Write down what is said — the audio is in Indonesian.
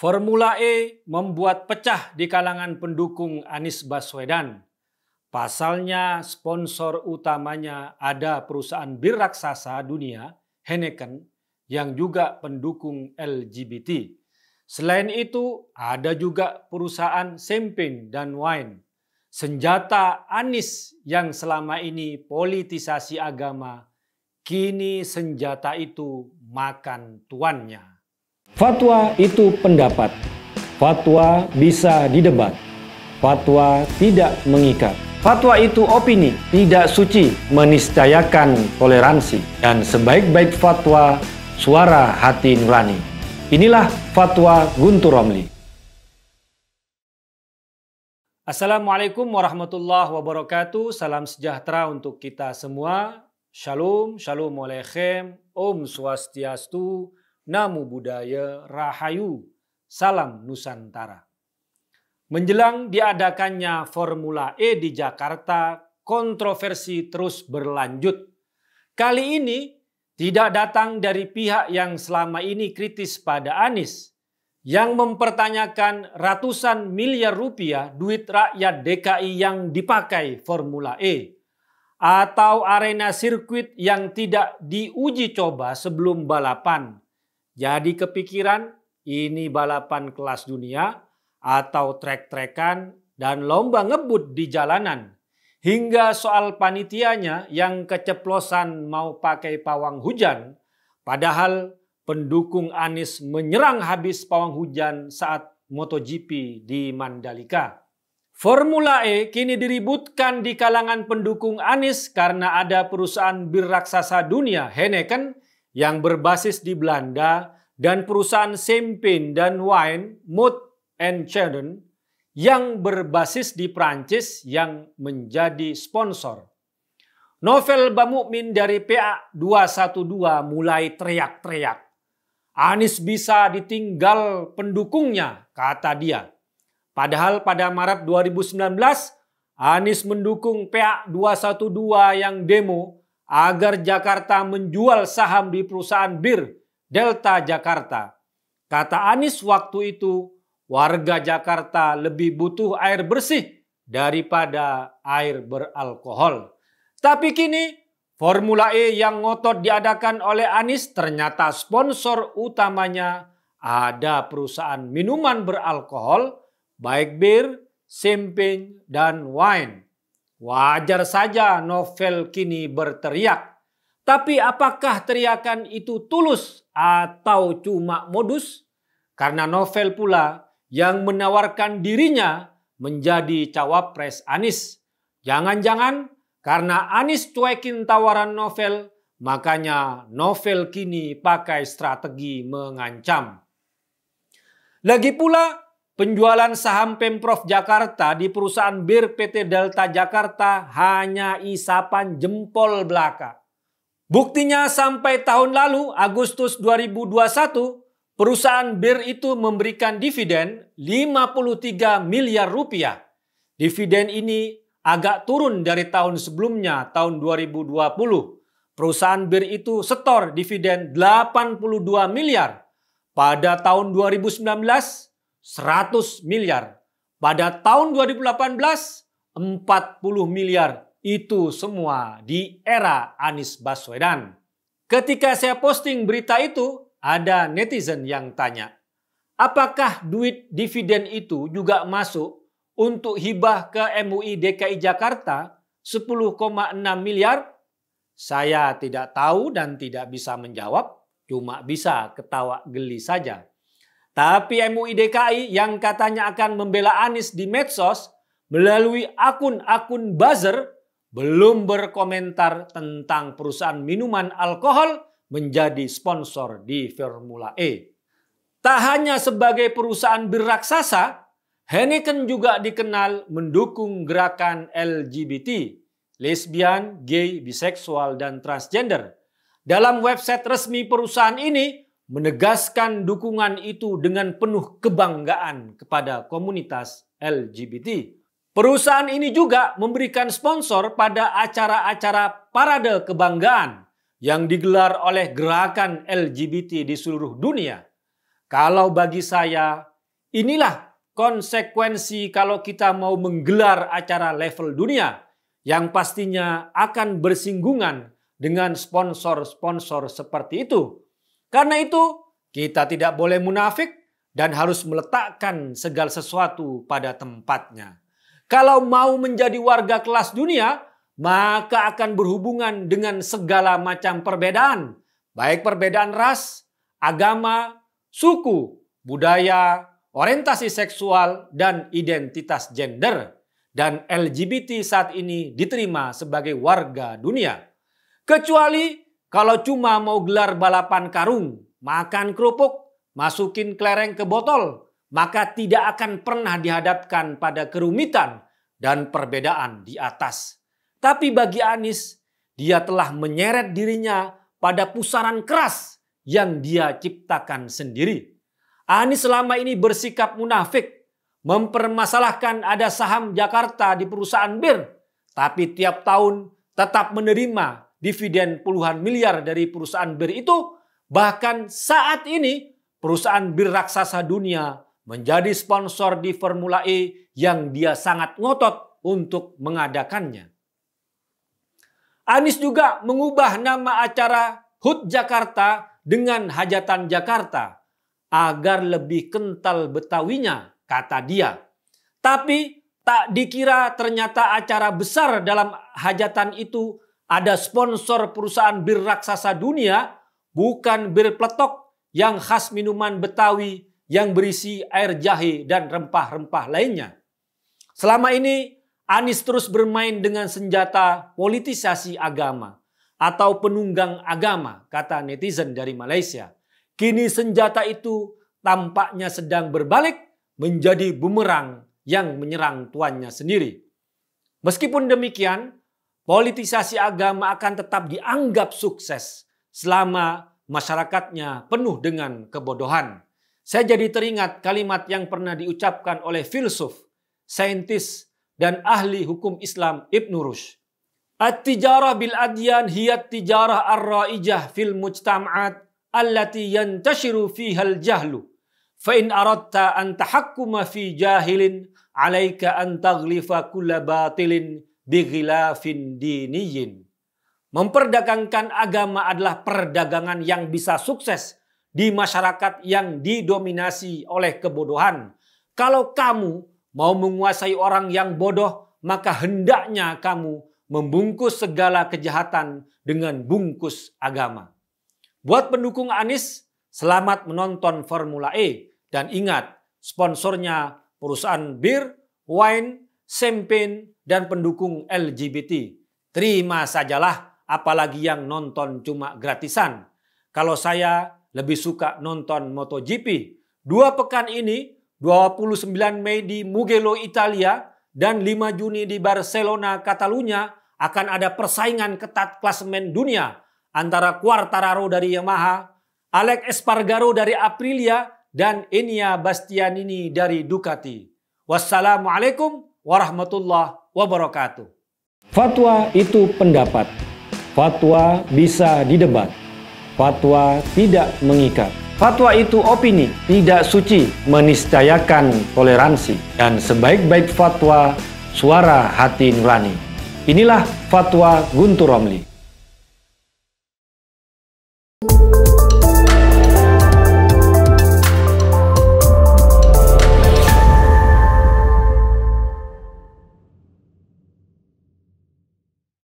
Formula E membuat pecah di kalangan pendukung Anies Baswedan. Pasalnya sponsor utamanya ada perusahaan bir raksasa dunia Heineken yang juga pendukung LGBT. Selain itu ada juga perusahaan Sempin dan wine. Senjata Anis yang selama ini politisasi agama, kini senjata itu makan tuannya. Fatwa itu pendapat. Fatwa bisa didebat. Fatwa tidak mengikat. Fatwa itu opini, tidak suci, menistayakan toleransi. Dan sebaik-baik fatwa, suara hati nurani. Inilah fatwa Guntur Romli. Assalamualaikum warahmatullahi wabarakatuh. Salam sejahtera untuk kita semua. Shalom, shalom aleichem, om swastiastu, Namu Budaya Rahayu, Salam Nusantara. Menjelang diadakannya Formula E di Jakarta, kontroversi terus berlanjut. Kali ini tidak datang dari pihak yang selama ini kritis pada Anies, yang mempertanyakan ratusan miliar rupiah duit rakyat DKI yang dipakai Formula E atau arena sirkuit yang tidak diuji coba sebelum balapan jadi kepikiran ini balapan kelas dunia atau trek-trekan dan lomba ngebut di jalanan. Hingga soal panitianya yang keceplosan mau pakai pawang hujan. Padahal pendukung Anies menyerang habis pawang hujan saat MotoGP di Mandalika. Formula E kini diributkan di kalangan pendukung Anies karena ada perusahaan bir raksasa dunia Heineken yang berbasis di Belanda dan perusahaan Sempin dan Wine, Mood and Chandon yang berbasis di Prancis yang menjadi sponsor. Novel Bamukmin dari PA212 mulai teriak-teriak. Anis bisa ditinggal pendukungnya, kata dia. Padahal pada Maret 2019, Anis mendukung PA212 yang demo agar Jakarta menjual saham di perusahaan bir Delta Jakarta. Kata Anies waktu itu, warga Jakarta lebih butuh air bersih daripada air beralkohol. Tapi kini Formula E yang ngotot diadakan oleh Anies ternyata sponsor utamanya ada perusahaan minuman beralkohol baik bir, champagne, dan wine. Wajar saja novel kini berteriak. Tapi apakah teriakan itu tulus atau cuma modus? Karena novel pula yang menawarkan dirinya menjadi cawapres Anis, Jangan-jangan karena Anis cuekin tawaran novel, makanya novel kini pakai strategi mengancam. Lagi pula Penjualan saham Pemprov Jakarta di perusahaan bir PT Delta Jakarta hanya isapan jempol belaka. Buktinya sampai tahun lalu Agustus 2021 perusahaan bir itu memberikan dividen 53 miliar rupiah. Dividen ini agak turun dari tahun sebelumnya tahun 2020. Perusahaan bir itu setor dividen 82 miliar. Pada tahun 2019 100 miliar. Pada tahun 2018 40 miliar. Itu semua di era Anies Baswedan. Ketika saya posting berita itu, ada netizen yang tanya, apakah duit dividen itu juga masuk untuk hibah ke MUI DKI Jakarta 10,6 miliar? Saya tidak tahu dan tidak bisa menjawab, cuma bisa ketawa geli saja. Tapi MUI DKI yang katanya akan membela Anies di medsos melalui akun-akun buzzer belum berkomentar tentang perusahaan minuman alkohol menjadi sponsor di Formula E. Tak hanya sebagai perusahaan beraksasa, raksasa, Henneken juga dikenal mendukung gerakan LGBT, lesbian, gay, biseksual, dan transgender. Dalam website resmi perusahaan ini, menegaskan dukungan itu dengan penuh kebanggaan kepada komunitas LGBT. Perusahaan ini juga memberikan sponsor pada acara-acara parade kebanggaan yang digelar oleh gerakan LGBT di seluruh dunia. Kalau bagi saya, inilah konsekuensi kalau kita mau menggelar acara level dunia yang pastinya akan bersinggungan dengan sponsor-sponsor seperti itu. Karena itu, kita tidak boleh munafik dan harus meletakkan segala sesuatu pada tempatnya. Kalau mau menjadi warga kelas dunia, maka akan berhubungan dengan segala macam perbedaan, baik perbedaan ras, agama, suku, budaya, orientasi seksual, dan identitas gender. Dan LGBT saat ini diterima sebagai warga dunia, kecuali kalau cuma mau gelar balapan karung, makan kerupuk, masukin kelereng ke botol, maka tidak akan pernah dihadapkan pada kerumitan dan perbedaan di atas. Tapi bagi Anis, dia telah menyeret dirinya pada pusaran keras yang dia ciptakan sendiri. Anis selama ini bersikap munafik, mempermasalahkan ada saham Jakarta di perusahaan bir, tapi tiap tahun tetap menerima dividen puluhan miliar dari perusahaan bir itu, bahkan saat ini perusahaan bir raksasa dunia menjadi sponsor di Formula E yang dia sangat ngotot untuk mengadakannya. Anies juga mengubah nama acara HUT Jakarta dengan Hajatan Jakarta agar lebih kental Betawinya, kata dia. Tapi tak dikira ternyata acara besar dalam hajatan itu ada sponsor perusahaan bir raksasa dunia, bukan bir peletok yang khas minuman Betawi yang berisi air jahe dan rempah-rempah lainnya. Selama ini, Anies terus bermain dengan senjata politisasi agama atau penunggang agama, kata netizen dari Malaysia. Kini senjata itu tampaknya sedang berbalik menjadi bumerang yang menyerang tuannya sendiri. Meskipun demikian, politisasi agama akan tetap dianggap sukses selama masyarakatnya penuh dengan kebodohan. Saya jadi teringat kalimat yang pernah diucapkan oleh filsuf, saintis, dan ahli hukum Islam Ibn Rushd. At-tijarah bil adyan hiyat tijarah ar-ra'ijah fil mujtama'at allati yantashiru fiha al-jahlu. Fa in aradta an tahakkuma fi jahilin alaika an taghlifa kulla batilin bighilafin diniyin. Memperdagangkan agama adalah perdagangan yang bisa sukses di masyarakat yang didominasi oleh kebodohan. Kalau kamu mau menguasai orang yang bodoh, maka hendaknya kamu membungkus segala kejahatan dengan bungkus agama. Buat pendukung Anies, selamat menonton Formula E. Dan ingat, sponsornya perusahaan bir, wine, Sempen dan pendukung LGBT. Terima sajalah, apalagi yang nonton cuma gratisan. Kalau saya lebih suka nonton MotoGP. Dua pekan ini, 29 Mei di Mugello, Italia, dan 5 Juni di Barcelona, Catalunya, akan ada persaingan ketat klasemen dunia antara Quartararo dari Yamaha, Alex Espargaro dari Aprilia, dan Enya Bastianini dari Ducati. Wassalamualaikum warahmatullahi wabarakatuh. Fatwa itu pendapat. Fatwa bisa didebat. Fatwa tidak mengikat. Fatwa itu opini, tidak suci, menistayakan toleransi. Dan sebaik-baik fatwa, suara hati nurani. Inilah fatwa Guntur Romli.